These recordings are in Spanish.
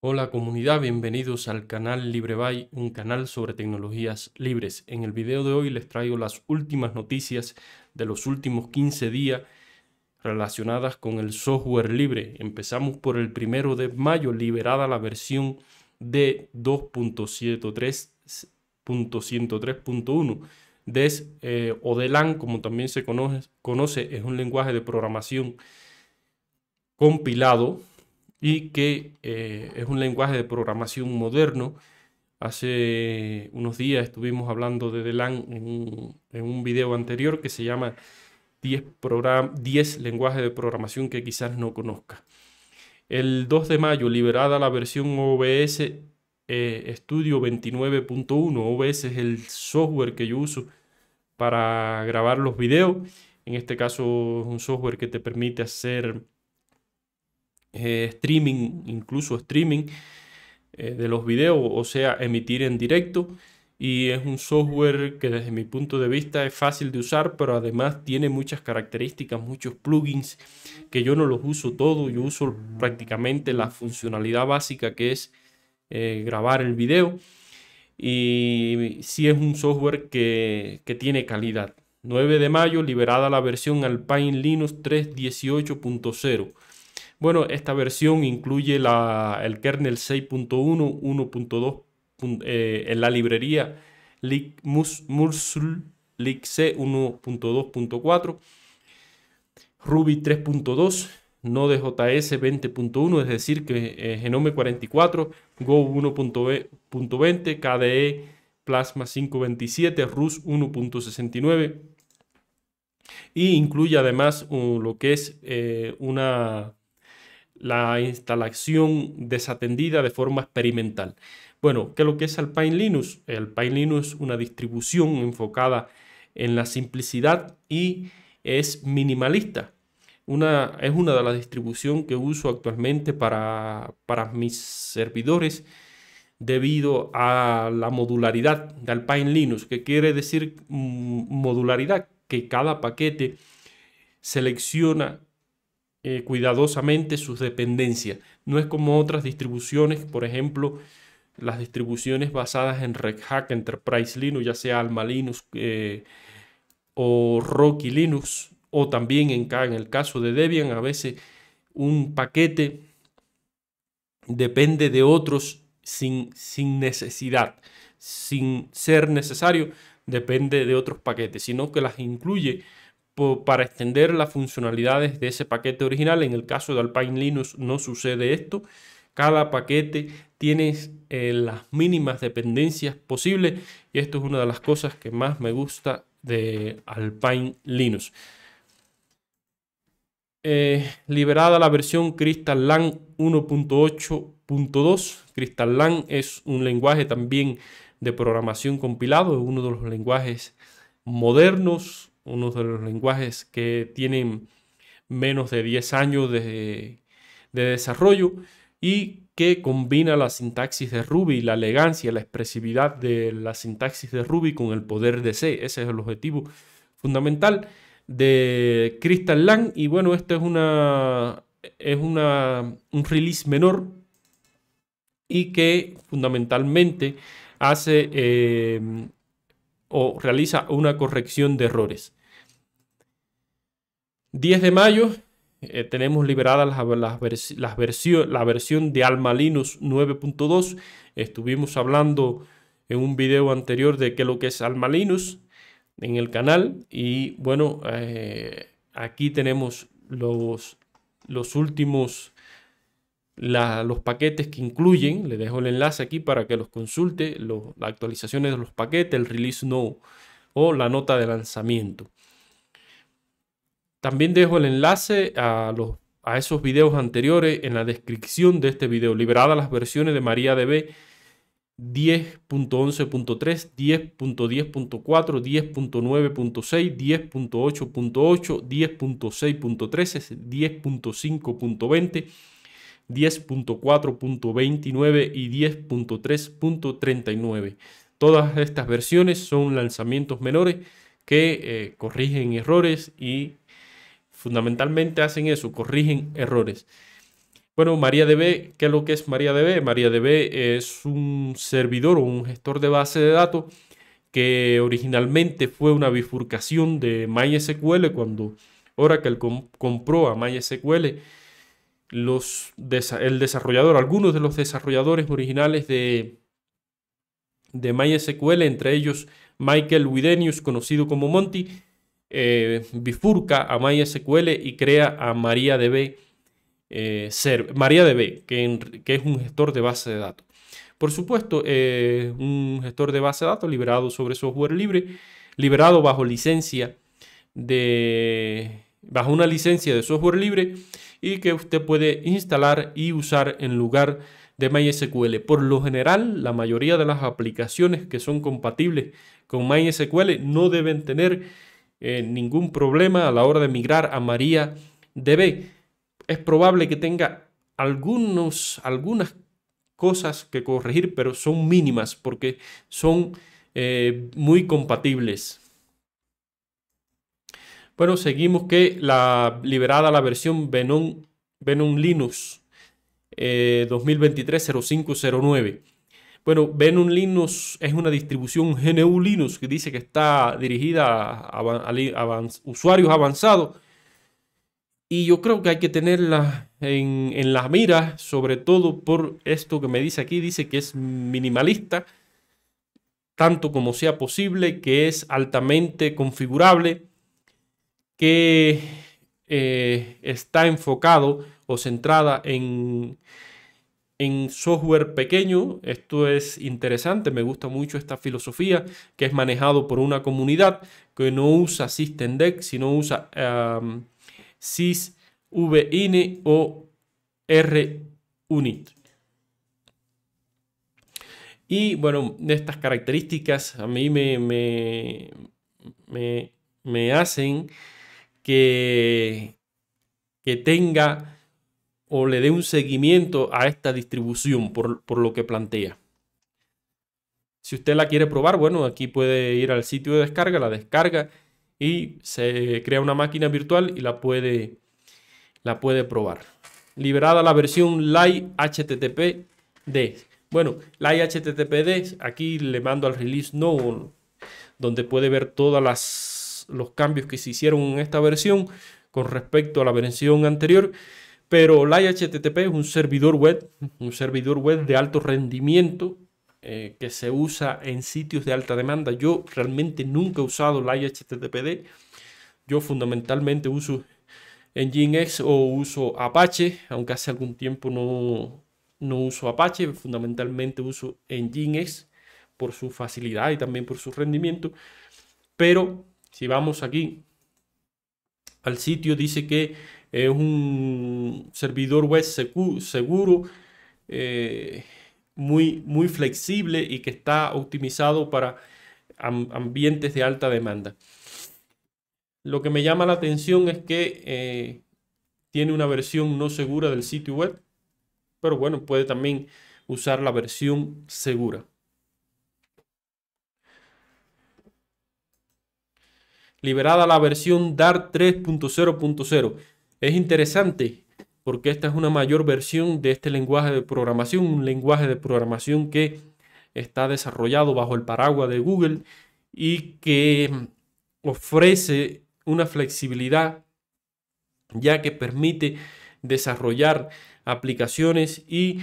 Hola comunidad, bienvenidos al canal LibreBay, un canal sobre tecnologías libres. En el video de hoy les traigo las últimas noticias de los últimos 15 días relacionadas con el software libre. Empezamos por el primero de mayo, liberada la versión de 2.73.103.1. DES eh, Odelan, como también se conoce, es un lenguaje de programación compilado y que eh, es un lenguaje de programación moderno. Hace unos días estuvimos hablando de DeLAN en un, video anterior que se llama 10, 10 lenguajes de programación que quizás no conozca. El 2 de mayo, liberada la versión OBS eh, Studio 29.1. OBS es el software que yo uso para grabar los videos. En este caso, es un software que te permite hacer eh, streaming, incluso streaming eh, de los videos, o sea, emitir en directo. Y es un software que desde mi punto de vista es fácil de usar, pero además tiene muchas características, muchos plugins que yo no los uso todo, yo uso prácticamente la funcionalidad básica que es eh, grabar el video. Y si es un software que, que tiene calidad. 9 de mayo liberada la versión Alpine Linux 3.18.0. Bueno, esta versión incluye la, el kernel 6.1, 1.2, eh, en la librería Mursul C 1.2.4, Ruby 3.2, Node.js 20.1, es decir, que eh, Genome 44, Go 1.20, KDE Plasma 5.27, Rus 1.69 y incluye además uh, lo que es eh, una la instalación desatendida de forma experimental. Bueno, ¿qué es lo que es Alpine Linux? Alpine Linux es una distribución enfocada en la simplicidad y es minimalista. Una, es una de las distribuciones que uso actualmente para, para mis servidores debido a la modularidad de Alpine Linux, que quiere decir mm, modularidad, que cada paquete selecciona eh, cuidadosamente sus dependencias. No es como otras distribuciones, por ejemplo, las distribuciones basadas en Red Hat, Enterprise Linux, ya sea Alma Linux eh, o Rocky Linux, o también en, en el caso de Debian, a veces un paquete depende de otros sin, sin necesidad, sin ser necesario, depende de otros paquetes, sino que las incluye para extender las funcionalidades de ese paquete original. En el caso de Alpine Linux no sucede esto. Cada paquete tiene eh, las mínimas dependencias posibles y esto es una de las cosas que más me gusta de Alpine Linux. Eh, liberada la versión Crystal 1.8.2. Crystal es un lenguaje también de programación compilado, es uno de los lenguajes modernos uno de los lenguajes que tienen menos de 10 años de, desarrollo y que combina la sintaxis de Ruby, la elegancia, la expresividad de la sintaxis de Ruby con el poder de C. Ese es el objetivo fundamental de Crystal Lang. Y bueno, este es una es un release menor y que fundamentalmente hace eh, o realiza una corrección de errores. 10 de mayo eh, tenemos liberada la versión de Alma 9.2. Estuvimos hablando en un video anterior de qué lo que es Alma en el canal. Y bueno, eh, aquí tenemos los, últimos, los paquetes que incluyen. Le dejo el enlace aquí para que los consulte, las actualizaciones de los paquetes, el release no o la nota de lanzamiento. También dejo el enlace a, esos videos anteriores en la descripción de este video, liberadas las versiones de MariaDB 10.11.3, 10.10.4, 10.9.6, 10.8.8, 10.6.13, 10.5.20, 10.4.29 y 10.3.39. Todas estas versiones son lanzamientos menores que eh, corrigen errores y Fundamentalmente hacen eso, corrigen errores. Bueno, MariaDB, ¿qué es lo que es MariaDB? MariaDB es un servidor o un gestor de base de datos que originalmente fue una bifurcación de MySQL cuando Oracle compró a MySQL. Los, el desarrollador, algunos de los desarrolladores originales de, de MySQL, entre ellos Michael Widenius, conocido como Monty, eh, bifurca a MySQL y crea a MariaDB, eh, MariaDB que, es un gestor de base de datos. Por supuesto, eh, un gestor de base de datos liberado sobre software libre, liberado bajo licencia de bajo una licencia de software libre y que usted puede instalar y usar en lugar de MySQL. Por lo general, la mayoría de las aplicaciones que son compatibles con MySQL no deben tener eh, ningún problema a la hora de migrar a MariaDB. Es probable que tenga algunos, algunas cosas que corregir, pero son mínimas porque son eh, muy compatibles. Bueno, seguimos que la liberada la versión Venom, Venom Linux eh, 2023 bueno, Venom Linux es una distribución GNU Linux que dice que está dirigida a, usuarios avanzados. Y yo creo que hay que tenerla en, las miras, sobre todo por esto que me dice aquí, dice que es minimalista, tanto como sea posible, que es altamente configurable, que eh, está enfocado o centrada en en software pequeño. Esto es interesante, me gusta mucho esta filosofía que es manejado por una comunidad que no usa SystemDeck, sino usa um, o RUnit. Y bueno, de estas características a mí me, hacen que, que tenga o le dé un seguimiento a esta distribución por, lo que plantea. Si usted la quiere probar, bueno, aquí puede ir al sitio de descarga, la descarga y se crea una máquina virtual y la puede, la puede probar. Liberada la versión Live Bueno, Live HTTPD, aquí le mando al release no, donde puede ver todos los cambios que se hicieron en esta versión con respecto a la versión anterior. Pero la HTTP es un servidor web, un servidor web de alto rendimiento eh, que se usa en sitios de alta demanda. Yo realmente nunca he usado la HTTP. Yo fundamentalmente uso Nginx o uso Apache, aunque hace algún tiempo no, no uso Apache, fundamentalmente uso Nginx por su facilidad y también por su rendimiento. Pero si vamos aquí al sitio, dice que es un servidor web seguro, eh, muy, muy flexible y que está optimizado para ambientes de alta demanda. Lo que me llama la atención es que eh, tiene una versión no segura del sitio web, pero bueno, puede también usar la versión segura. Liberada la versión DAR 3.0.0. Es interesante porque esta es una mayor versión de este lenguaje de programación, un lenguaje de programación que está desarrollado bajo el paraguas de Google y que ofrece una flexibilidad ya que permite desarrollar aplicaciones y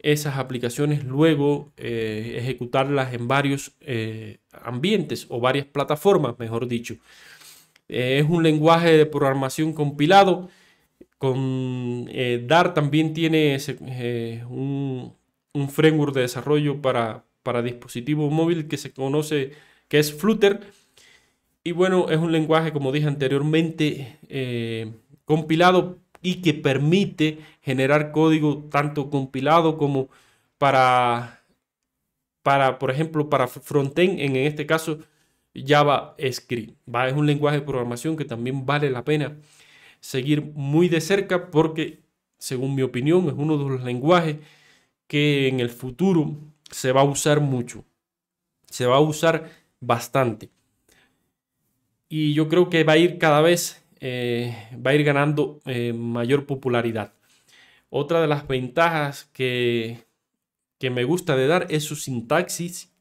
esas aplicaciones luego eh, ejecutarlas en varios eh, ambientes o varias plataformas, mejor dicho. Eh, es un lenguaje de programación compilado. Con eh, Dart también tiene eh, un, framework de desarrollo para, para dispositivos móviles que se conoce que es Flutter. Y bueno, es un lenguaje, como dije anteriormente, compilado y que permite generar código tanto compilado como para, para por ejemplo, para frontend, en este caso, JavaScript. Es un lenguaje de programación que también vale la pena seguir muy de cerca porque, según mi opinión, es uno de los lenguajes que en el futuro se va a usar mucho. Se va a usar bastante. Y yo creo que va a ir cada vez, eh, va a ir ganando eh, mayor popularidad. Otra de las ventajas que, que me gusta de dar es su sintaxis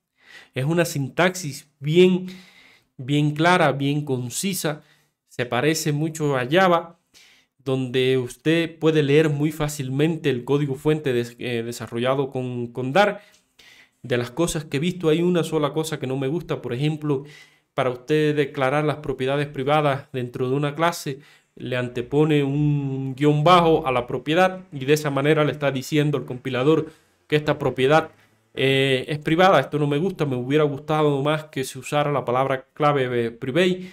es una sintaxis bien, bien clara, bien concisa. Se parece mucho a Java, donde usted puede leer muy fácilmente el código fuente eh, desarrollado con, con Dart. De las cosas que he visto, hay una sola cosa que no me gusta. Por ejemplo, para usted declarar las propiedades privadas dentro de una clase, le antepone un guión bajo a la propiedad y de esa manera le está diciendo al compilador que esta propiedad eh, es privada, esto no me gusta, me hubiera gustado más que se usara la palabra clave private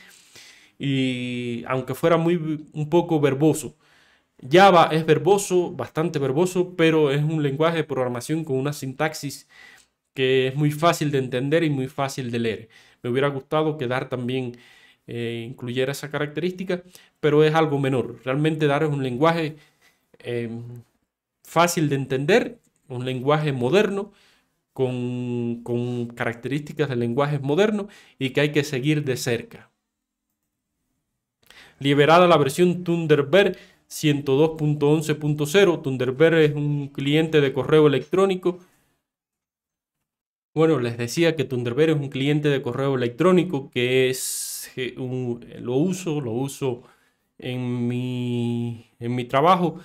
y aunque fuera muy un poco verboso. Java es verboso, bastante verboso, pero es un lenguaje de programación con una sintaxis que es muy fácil de entender y muy fácil de leer. Me hubiera gustado que Dart también eh, incluyera esa característica, pero es algo menor. Realmente Dart es un lenguaje em, fácil de entender, un lenguaje moderno con, características de lenguajes modernos y que hay que seguir de cerca. Liberada la versión Thunderbird 102.11.0, Thunderbird es un cliente de correo electrónico bueno, les decía que Thunderbird es un cliente de correo electrónico que es eh, lo uso, lo uso en mi, en mi trabajo.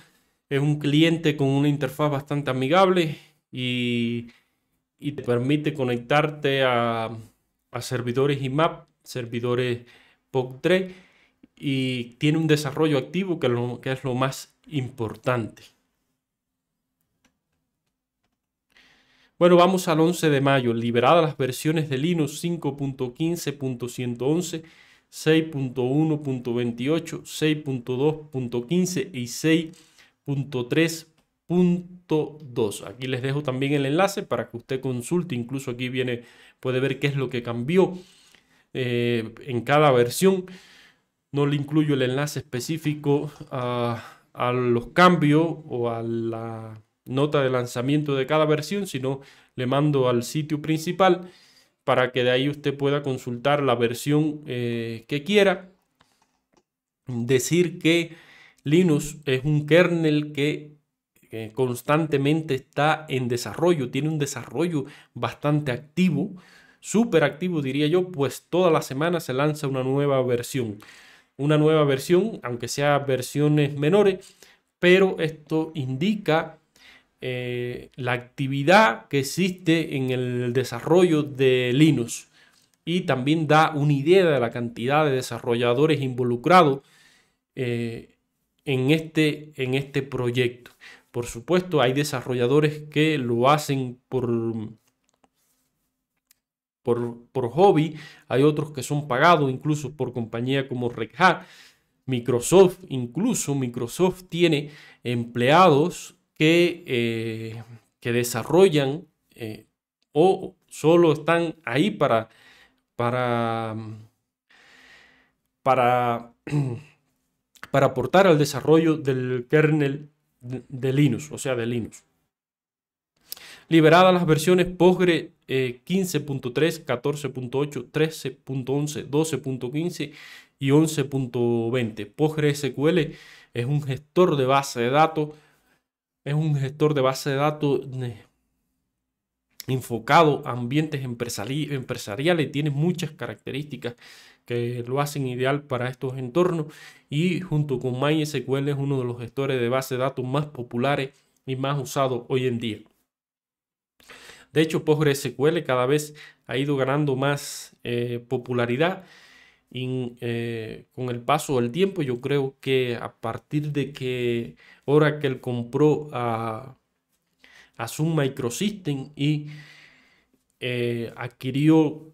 Es un cliente con una interfaz bastante amigable y y te permite conectarte a, servidores IMAP, servidores POC3 y tiene un desarrollo activo que, lo, que es lo más importante. Bueno, vamos al 11 de mayo, liberadas las versiones de Linux 5.15.111, 6.1.28, 6.2.15 y 6.3 punto 2. Aquí les dejo también el enlace para que usted consulte, incluso aquí viene, puede ver qué es lo que cambió eh, en cada versión. No le incluyo el enlace específico a, los cambios o a la nota de lanzamiento de cada versión, sino le mando al sitio principal para que de ahí usted pueda consultar la versión eh, que quiera. Decir que Linux es un kernel que que constantemente está en desarrollo, tiene un desarrollo bastante activo, súper activo diría yo, pues toda la semana se lanza una nueva versión. Una nueva versión, aunque sea versiones menores, pero esto indica eh, la actividad que existe en el desarrollo de Linux y también da una idea de la cantidad de desarrolladores involucrados eh, en, este, en este proyecto. Por supuesto, hay desarrolladores que lo hacen por, por, por hobby, hay otros que son pagados incluso por compañía como Red Hat. Microsoft, incluso Microsoft tiene empleados que, eh, que desarrollan eh, o solo están ahí para, para, para, para aportar al desarrollo del kernel de, Linux, o sea, de Linux. Liberadas las versiones Postgre 15.3, 14.8, 13.11, 12.15 y 11.20. sql es un gestor de base de datos, es un gestor de base de datos enfocado a ambientes empresariales, tiene muchas características lo hacen ideal para estos entornos y junto con MySQL es uno de los gestores de base de datos más populares y más usados hoy en día. De hecho, PostgreSQL cada vez ha ido ganando más eh, popularidad eh, con el paso del tiempo. Yo creo que a partir de que ahora que él compró a, a Zoom Microsystem y eh, adquirió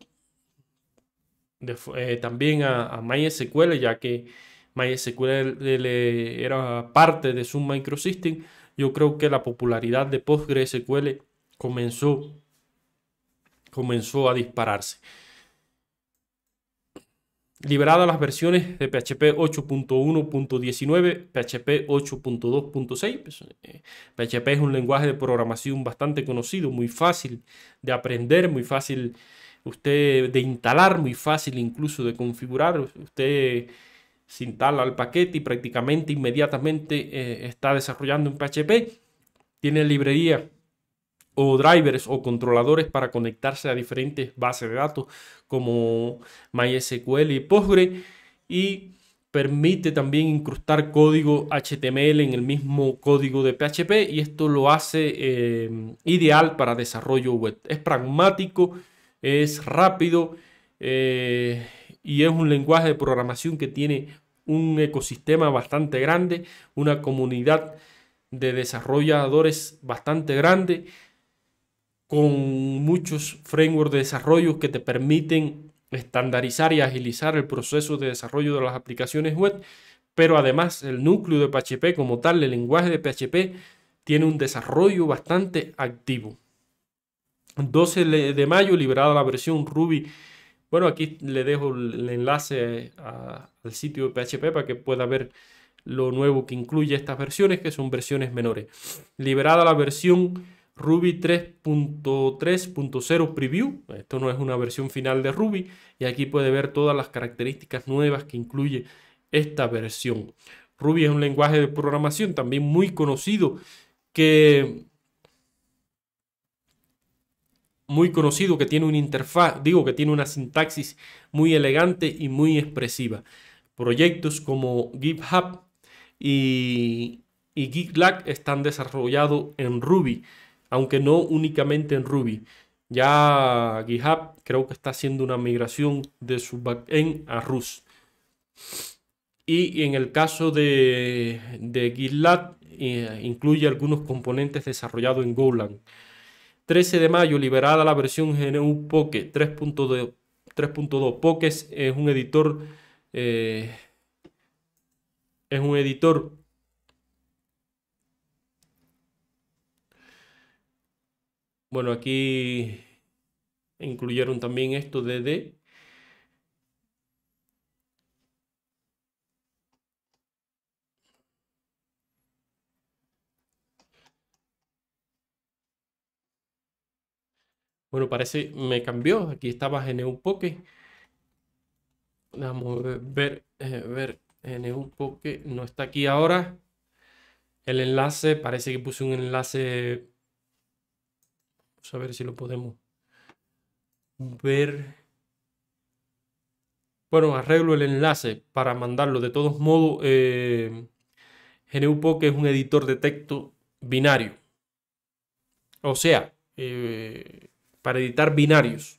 eh, también a, MySQL, ya que MySQL era parte de su microsystem. Yo creo que la popularidad de PostgreSQL comenzó, comenzó a dispararse. Liberadas las versiones de PHP 8.1.19, PHP 8.2.6. PHP es un lenguaje de programación bastante conocido, muy fácil de aprender, muy fácil usted de instalar, muy fácil incluso de configurar. Usted se instala al paquete y prácticamente inmediatamente eh, está desarrollando un PHP. Tiene librería o drivers o controladores para conectarse a diferentes bases de datos como MySQL y Postgre y permite también incrustar código HTML en el mismo código de PHP y esto lo hace eh, ideal para desarrollo web. Es pragmático es rápido eh, y es un lenguaje de programación que tiene un ecosistema bastante grande, una comunidad de desarrolladores bastante grande, con muchos frameworks de desarrollo que te permiten estandarizar y agilizar el proceso de desarrollo de las aplicaciones web, pero además el núcleo de PHP como tal, el lenguaje de PHP, tiene un desarrollo bastante activo. 12 de mayo, liberada la versión Ruby. Bueno, aquí le dejo el enlace al sitio de PHP para que pueda ver lo nuevo que incluye estas versiones, que son versiones menores. Liberada la versión Ruby 3.3.0 Preview. Esto no es una versión final de Ruby. Y aquí puede ver todas las características nuevas que incluye esta versión. Ruby es un lenguaje de programación también muy conocido que muy conocido que tiene una interfaz, digo que tiene una sintaxis muy elegante y muy expresiva. Proyectos como GitHub y, GitLab están desarrollados en Ruby, aunque no únicamente en Ruby. Ya GitHub creo que está haciendo una migración de su backend a Rust. Y en el caso de, GitLab, eh, incluye algunos componentes desarrollados en Golang. 13 de mayo liberada la versión GNU Pocket 3.2. Pocket es un editor. Eh, es un editor. Bueno, aquí incluyeron también esto de Bueno, parece me cambió. Aquí estaba en poke Vamos a ver, en eh, ver GNU no está aquí ahora. El enlace, parece que puse un enlace. Vamos a ver si lo podemos ver. Bueno, arreglo el enlace para mandarlo. De todos modos, eh, GNU-Poke es un editor de texto binario. O sea, eh, para editar binarios.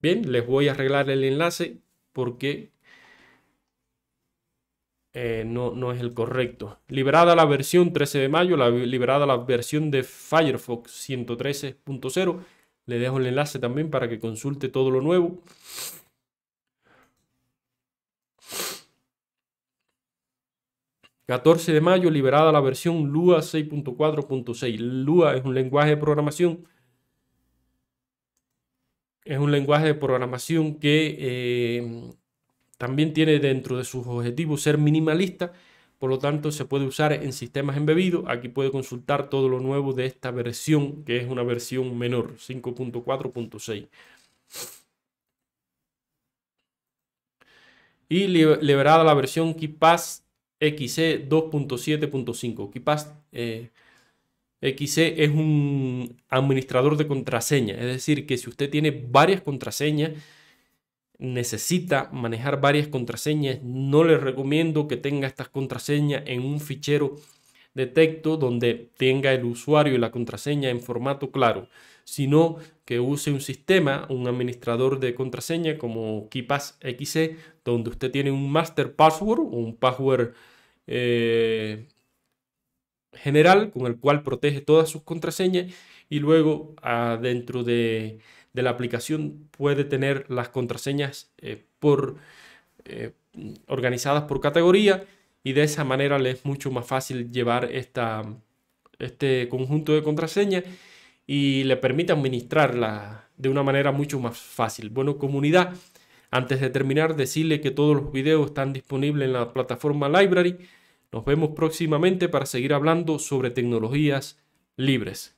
Bien, les voy a arreglar el enlace porque eh, no, no es el correcto. Liberada la versión 13 de mayo, la, liberada la versión de Firefox 113.0. Le dejo el enlace también para que consulte todo lo nuevo. ...14 de mayo liberada la versión Lua 6.4.6... ...Lua es un lenguaje de programación es un lenguaje de programación que eh, también tiene dentro de sus objetivos ser minimalista, por lo tanto se puede usar en sistemas embebidos. Aquí puede consultar todo lo nuevo de esta versión, que es una versión menor, 5.4.6. Y liberada la versión Kipass XC 2.7.5. KeePass eh, XC es un administrador de contraseña, es decir, que si usted tiene varias contraseñas, necesita manejar varias contraseñas, no le recomiendo que tenga estas contraseñas en un fichero de texto donde tenga el usuario y la contraseña en formato claro, sino que use un sistema, un administrador de contraseña como KeePass XC, donde usted tiene un master password un password eh, general con el cual protege todas sus contraseñas y luego dentro de, la aplicación puede tener las contraseñas eh, por, eh, organizadas por categoría y de esa manera le es mucho más fácil llevar esta, este conjunto de contraseñas y le permite administrarla de una manera mucho más fácil. Bueno, comunidad, antes de terminar, decirle que todos los videos están disponibles en la plataforma Library nos vemos próximamente para seguir hablando sobre tecnologías libres.